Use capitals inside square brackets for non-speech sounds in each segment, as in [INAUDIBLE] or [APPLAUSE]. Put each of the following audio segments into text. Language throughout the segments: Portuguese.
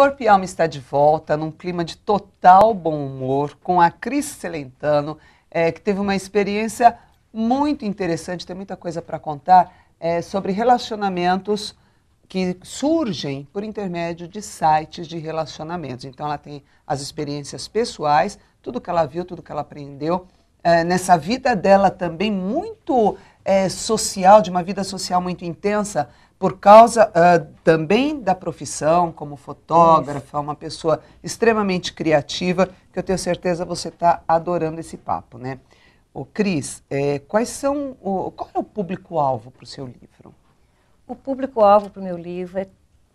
Corpo e Alma está de volta num clima de total bom humor com a Cris Celentano, é, que teve uma experiência muito interessante, tem muita coisa para contar é, sobre relacionamentos que surgem por intermédio de sites de relacionamentos. Então, ela tem as experiências pessoais, tudo que ela viu, tudo que ela aprendeu. É, nessa vida dela também muito é, social, de uma vida social muito intensa, por causa uh, também da profissão como fotógrafa, uma pessoa extremamente criativa, que eu tenho certeza você está adorando esse papo, né? o Cris, é, quais são o, qual é o público-alvo para o seu livro? O público-alvo para o meu livro é.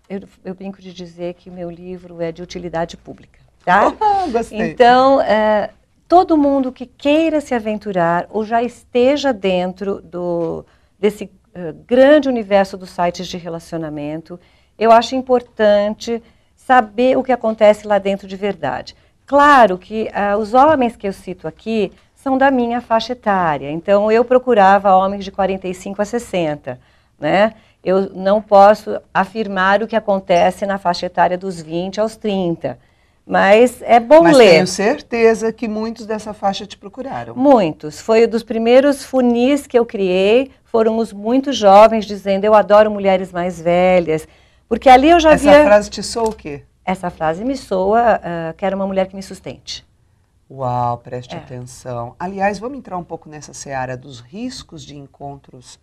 Eu, eu brinco de dizer que o meu livro é de utilidade pública, tá? [LAUGHS] Ah, gostei. Então, é, todo mundo que queira se aventurar ou já esteja dentro do, desse eh, grande universo dos sites de relacionamento, eu acho importante saber o que acontece lá dentro de verdade. Claro que uh, os homens que eu cito aqui são da minha faixa etária, então eu procurava homens de 45 a 60, né? Eu não posso afirmar o que acontece na faixa etária dos 20 aos 30. Mas é bom Mas ler. Tenho certeza que muitos dessa faixa te procuraram. Muitos. Foi um dos primeiros funis que eu criei. Foram os muito jovens dizendo: Eu adoro mulheres mais velhas. Porque ali eu já Essa via. Essa frase te soa o quê? Essa frase me soa: uh, ah, Quero uma mulher que me sustente. Uau, preste é. atenção. Aliás, vamos entrar um pouco nessa seara dos riscos de encontros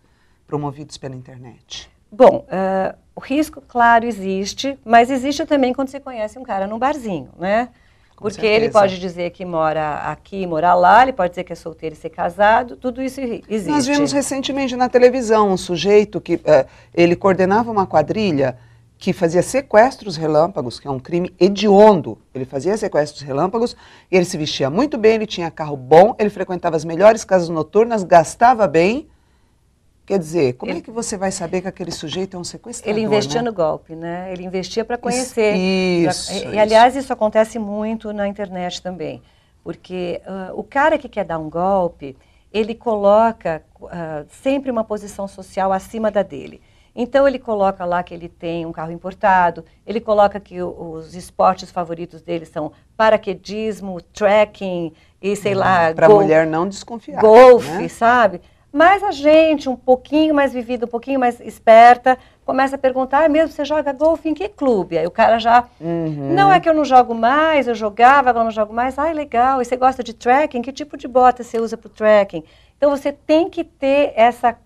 promovidos pela internet. Bom, uh, o risco, claro, existe, mas existe também quando você conhece um cara num barzinho, né? Com Porque certeza. ele pode dizer que mora aqui, mora lá, ele pode dizer que é solteiro e ser casado, tudo isso existe. Nós vimos recentemente na televisão um sujeito que uh, ele coordenava uma quadrilha que fazia sequestros relâmpagos, que é um crime hediondo. Ele fazia sequestros relâmpagos, ele se vestia muito bem, ele tinha carro bom, ele frequentava as melhores casas noturnas, gastava bem Quer dizer, como ele, é que você vai saber que aquele sujeito é um sequestrador? Ele investia né? no golpe, né? Ele investia para conhecer. Isso, pra, isso, E, aliás, isso acontece muito na internet também. Porque uh, o cara que quer dar um golpe, ele coloca uh, sempre uma posição social acima da dele. Então, ele coloca lá que ele tem um carro importado, ele coloca que o, os esportes favoritos dele são paraquedismo, trekking e sei uhum. lá. Para mulher não desconfiar. Golfe, né? sabe? Mas a gente, um pouquinho mais vivida, um pouquinho mais esperta, começa a perguntar, ah, mesmo você joga golfe em que clube? Aí o cara já, uhum. não é que eu não jogo mais, eu jogava, agora não jogo mais. Ah, legal, e você gosta de trekking? Que tipo de bota você usa para o trekking? Então você tem que ter essa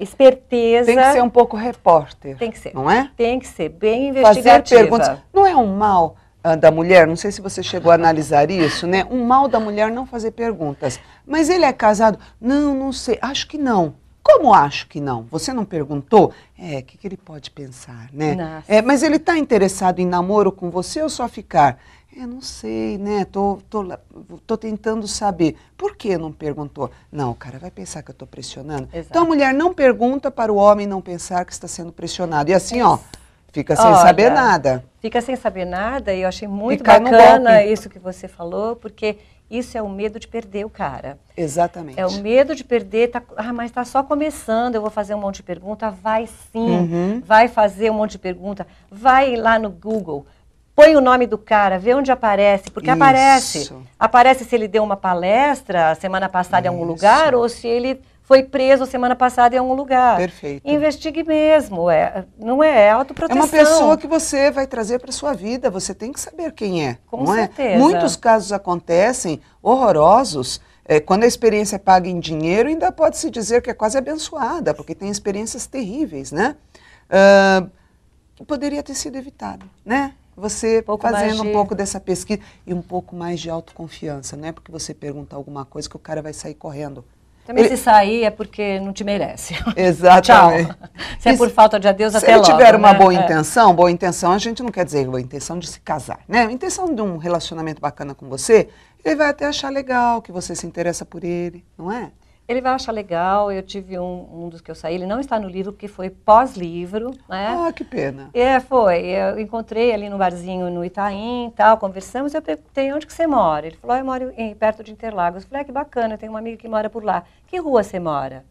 esperteza. Tem que ser um pouco repórter. Tem que ser. Não é? Tem que ser bem investigativo. Fazer perguntas Não é um mal ah, da mulher, não sei se você chegou a analisar isso, né? Um mal da mulher não fazer perguntas. Mas ele é casado? Não, não sei, acho que não. Como acho que não? Você não perguntou? É, o que, que, ele pode pensar, né? É, mas ele está interessado em namoro com você ou só ficar? É, não sei, né? Tô, tô, tô tentando saber. Por que não perguntou? Não, o cara vai pensar que eu estou pressionando. Exato. Então a mulher não pergunta para o homem não pensar que está sendo pressionado. E assim, é ó, fica sem Olha. saber nada fica sem saber nada e eu achei muito Ficar bacana isso que você falou, porque isso é o medo de perder o cara. Exatamente. É o medo de perder, tá, ah, mas está só começando, eu vou fazer um monte de pergunta, vai sim, uhum. vai fazer um monte de pergunta, vai lá no Google, põe o nome do cara, vê onde aparece, porque isso. aparece. Aparece se ele deu uma palestra semana passada isso. em algum lugar ou se ele foi preso semana passada em algum lugar. Perfeito. Investigue mesmo, é, não é, é autoproteção. É uma pessoa que você vai trazer para sua vida, você tem que saber quem é. Com é? certeza. É? Muitos casos acontecem horrorosos. É, quando a experiência é paga em dinheiro, ainda pode se dizer que é quase abençoada, porque tem experiências terríveis, né? Uh, que poderia ter sido evitado, né? Você fazendo um pouco dessa pesquisa e um pouco mais de autoconfiança, não é porque você pergunta alguma coisa que o cara vai sair correndo. Também ele... se sair é porque não te merece. [LAUGHS] Exatamente. Tchau. Se é por falta de adeus, até logo. Se tiver uma né? boa é. intenção, boa intenção, a gente não quer dizer boa intenção de se casar, né? A intenção de um relacionamento bacana com você, ele vai até achar legal que você se interessa por ele, não é? Ele vai achar legal. Eu tive um, um dos que eu saí, ele não está no livro, porque foi pós-livro, né? Ah, que pena. É, foi. Eu encontrei ali no barzinho no Itaim tal, conversamos. Eu perguntei onde que você mora. Ele falou, ah, eu moro em, perto de Interlagos. Eu falei, ah, que bacana, eu tenho uma amiga que mora por lá. Que rua você mora?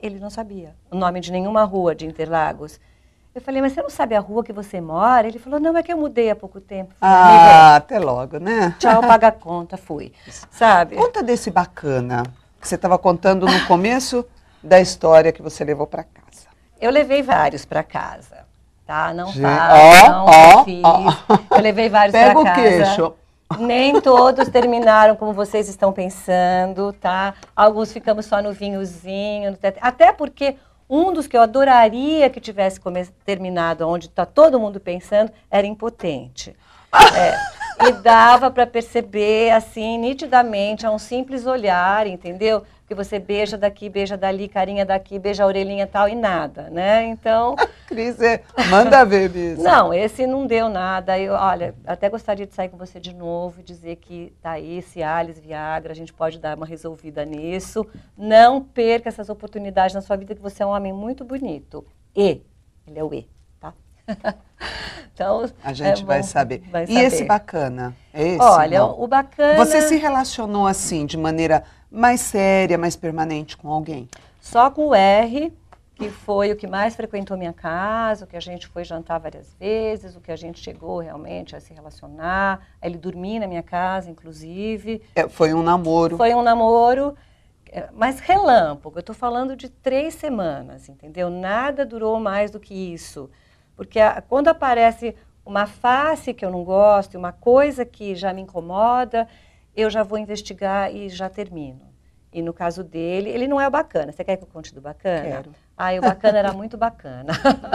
Ele não sabia o nome de nenhuma rua de Interlagos. Eu falei, mas você não sabe a rua que você mora? Ele falou, não, é que eu mudei há pouco tempo. Falei, ah, até logo, né? Tchau, paga a conta, fui. [LAUGHS] Sabe? Conta desse bacana que você estava contando no começo da história que você levou para casa. Eu levei vários para casa, tá? Não Gente, não ó, fiz. Eu levei vários para casa. Pega o queixo. Nem todos terminaram como vocês estão pensando, tá? Alguns ficamos só no vinhozinho, no até porque um dos que eu adoraria que tivesse terminado onde está todo mundo pensando era impotente. [LAUGHS] É. E dava para perceber, assim, nitidamente, a um simples olhar, entendeu? Que você beija daqui, beija dali, carinha daqui, beija a orelhinha tal e nada, né? Então. Cris, é, manda ver Bisa. não, esse não deu nada. Eu, olha, até gostaria de sair com você de novo e dizer que tá aí, Alice Viagra, a gente pode dar uma resolvida nisso. Não perca essas oportunidades na sua vida, que você é um homem muito bonito. E, ele é o E. [LAUGHS] então, a é gente é vai, saber. vai, saber. E esse bacana? É esse? Olha, não? o bacana. Você se relacionou assim, de maneira mais séria, mais permanente com alguém? Só com o R, que foi o que mais frequentou minha casa, o que a gente foi jantar várias vezes, o que a gente chegou realmente a se relacionar. Ele dormia na minha casa, inclusive. É, foi um namoro. Foi um namoro, é, mas relâmpago. Eu estou falando de três semanas, entendeu? Nada durou mais do que isso. Porque a, quando aparece uma face que eu não gosto, uma coisa que já me incomoda, eu já vou investigar e já termino. E no caso dele, ele não é o bacana. Você quer que eu conte do bacana? Quero. Ah, o bacana era muito bacana.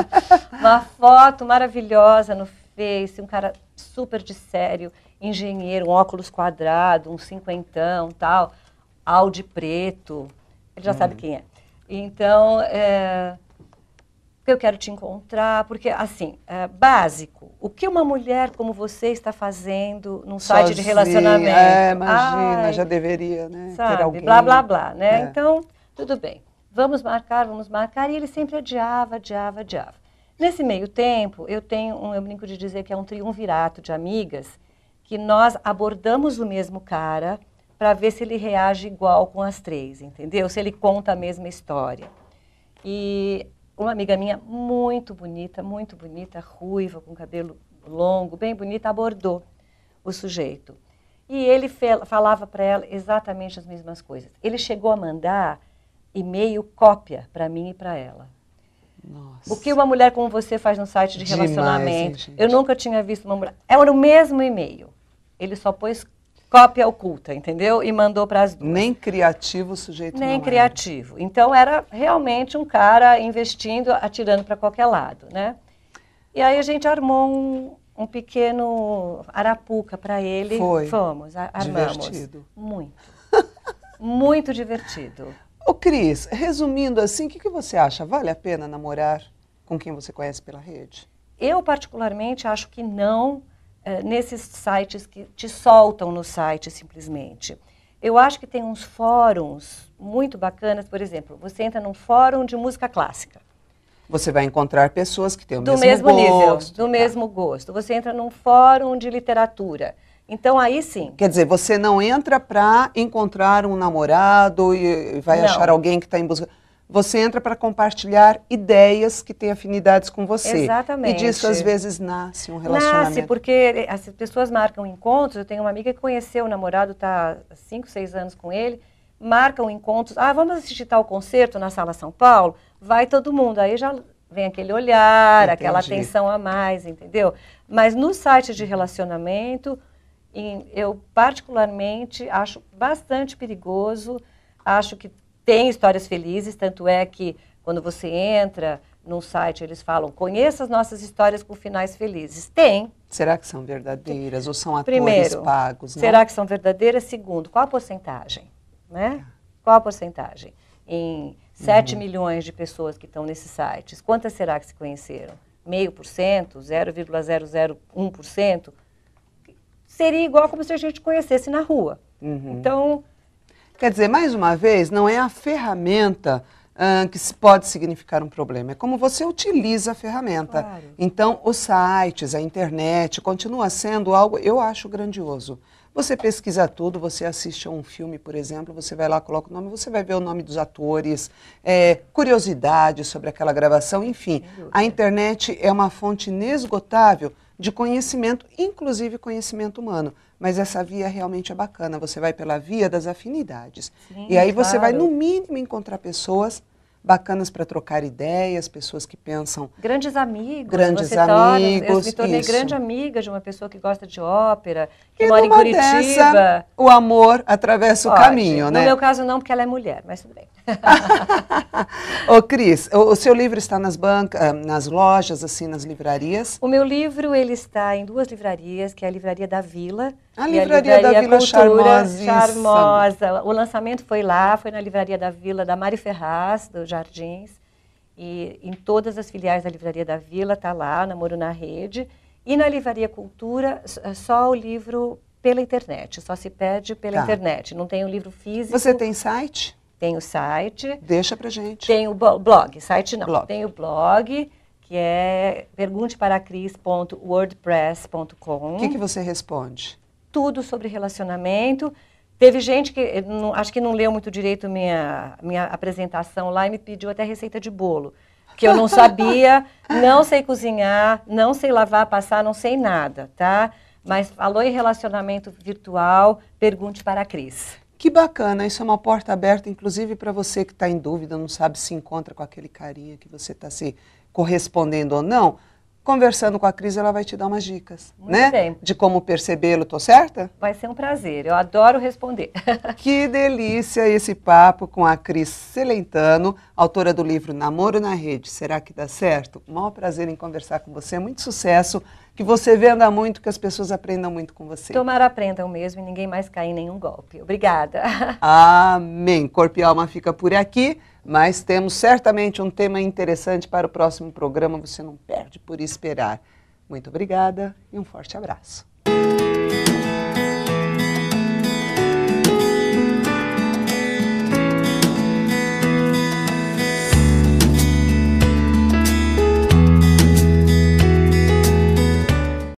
[LAUGHS] uma foto maravilhosa no Face, um cara super de sério, engenheiro, um óculos quadrado, um cinquentão, tal, Audi preto. Ele já hum. sabe quem é. Então, é, eu quero te encontrar, porque, assim, é básico, o que uma mulher como você está fazendo num Sozinha, site de relacionamento? É, imagina, Ai, já deveria, né? Sabe, ter alguém. blá, blá, blá, né? É. Então, tudo bem, vamos marcar, vamos marcar, e ele sempre adiava, adiava, adiava. Nesse meio tempo, eu tenho, um, eu brinco de dizer que é um triunvirato de amigas, que nós abordamos o mesmo cara para ver se ele reage igual com as três, entendeu? Se ele conta a mesma história. E uma amiga minha muito bonita, muito bonita, ruiva, com cabelo longo, bem bonita, abordou o sujeito. E ele falava para ela exatamente as mesmas coisas. Ele chegou a mandar e-mail cópia para mim e para ela. Nossa. O que uma mulher como você faz no site de Demais, relacionamento? Hein, eu nunca tinha visto uma mulher. Era o mesmo e-mail. Ele só pôs cópia oculta, entendeu? E mandou para as duas. Nem criativo o sujeito Nem é. criativo. Era. Então era realmente um cara investindo, atirando para qualquer lado, né? E aí a gente armou um, um pequeno arapuca para ele. Foi. Fomos, armamos. Divertido. Muito. [LAUGHS] Muito divertido. Ô Cris, resumindo assim, o que, que você acha? Vale a pena namorar com quem você conhece pela rede? Eu particularmente acho que não, eh, nesses sites que te soltam no site simplesmente. Eu acho que tem uns fóruns muito bacanas, por exemplo, você entra num fórum de música clássica. Você vai encontrar pessoas que têm o do mesmo, mesmo gosto. Nível, do tá. mesmo gosto. Você entra num fórum de literatura. Então aí sim. Quer dizer, você não entra para encontrar um namorado e vai não. achar alguém que está em busca. Você entra para compartilhar ideias que têm afinidades com você. Exatamente. E disso às vezes nasce um relacionamento. Nasce, porque eh, as pessoas marcam encontros. Eu tenho uma amiga que conheceu o namorado, está há 5, 6 anos com ele, marcam encontros. Ah, vamos assistir tal concerto na Sala São Paulo? Vai todo mundo. Aí já vem aquele olhar, Entendi. aquela atenção a mais, entendeu? Mas no site de relacionamento, eu particularmente acho bastante perigoso, acho que tem histórias felizes, tanto é que quando você entra num site, eles falam, conheça as nossas histórias com finais felizes. Tem. Será que são verdadeiras ou são atores Primeiro, pagos? Não? Será que são verdadeiras? Segundo, qual a porcentagem? Né? É. Qual a porcentagem? Em 7 uhum. milhões de pessoas que estão nesses sites, quantas será que se conheceram? Meio por cento? 0,001%? Seria igual como se a gente conhecesse na rua. Uhum. Então, Quer dizer, mais uma vez, não é a ferramenta hum, que pode significar um problema, é como você utiliza a ferramenta. Claro. Então, os sites, a internet, continua sendo algo, eu acho, grandioso. Você pesquisa tudo, você assiste a um filme, por exemplo, você vai lá, coloca o nome, você vai ver o nome dos atores, é, curiosidade sobre aquela gravação, enfim. A internet é uma fonte inesgotável de conhecimento, inclusive conhecimento humano. Mas essa via realmente é bacana. Você vai pela via das afinidades. Sim, e aí claro. você vai, no mínimo, encontrar pessoas bacanas para trocar ideias, pessoas que pensam. Grandes amigos. Grandes você amigos. Torna, eu me tornei isso. grande amiga de uma pessoa que gosta de ópera, que e mora em Curitiba. Dessa, o amor atravessa Pode. o caminho, né? No meu caso, não, porque ela é mulher, mas tudo bem. Ô Cris, o, o, seu livro está nas bancas, ah, nas lojas, assim, nas livrarias? O meu livro, ele está em duas livrarias, que é a Livraria da Vila. A Livraria, a livraria da Vila Cultura, Charmosa. O lançamento foi lá, foi na Livraria da Vila da Mari Ferraz, do Jardins. E em todas as filiais da Livraria da Vila, está lá, Namoro na Rede. E na Livraria Cultura, é só o livro pela internet, só se pede pela tá. internet, não tem o um livro físico. Você tem site? Tem o site. Deixa pra gente. Tem o blog, site não. Blog. Tem o blog, que é pergunteparacris.wordpress.com. O que, que você responde? Tudo sobre relacionamento. Teve gente que, eh, não, acho que não leu muito direito minha, minha apresentação lá e me pediu até receita de bolo. Que eu não sabia, [LAUGHS] não sei cozinhar, não sei lavar, passar, não sei nada, tá? Mas falou em relacionamento virtual, pergunte para a Cris. Que bacana, isso é uma porta aberta, inclusive para você que está em dúvida, não sabe se encontra com aquele carinha que você está se correspondendo ou não conversando com a Cris, ela vai te dar umas dicas, Muito né? Bem. De como percebê-lo, tô certa? Vai ser um prazer, eu adoro responder. [LAUGHS] que delícia esse papo com a Cris Celentano, autora do livro Namoro na Rede. Será que dá certo? Maior prazer em conversar com você, muito sucesso. Que você venda muito, que as pessoas aprendam muito com você. Tomara aprendam mesmo e ninguém mais caia em nenhum golpe. Obrigada. [LAUGHS] Amém. Corpo e alma fica por aqui. Mas temos certamente um tema interessante para o próximo programa, você não perde por esperar. Muito obrigada e um forte abraço.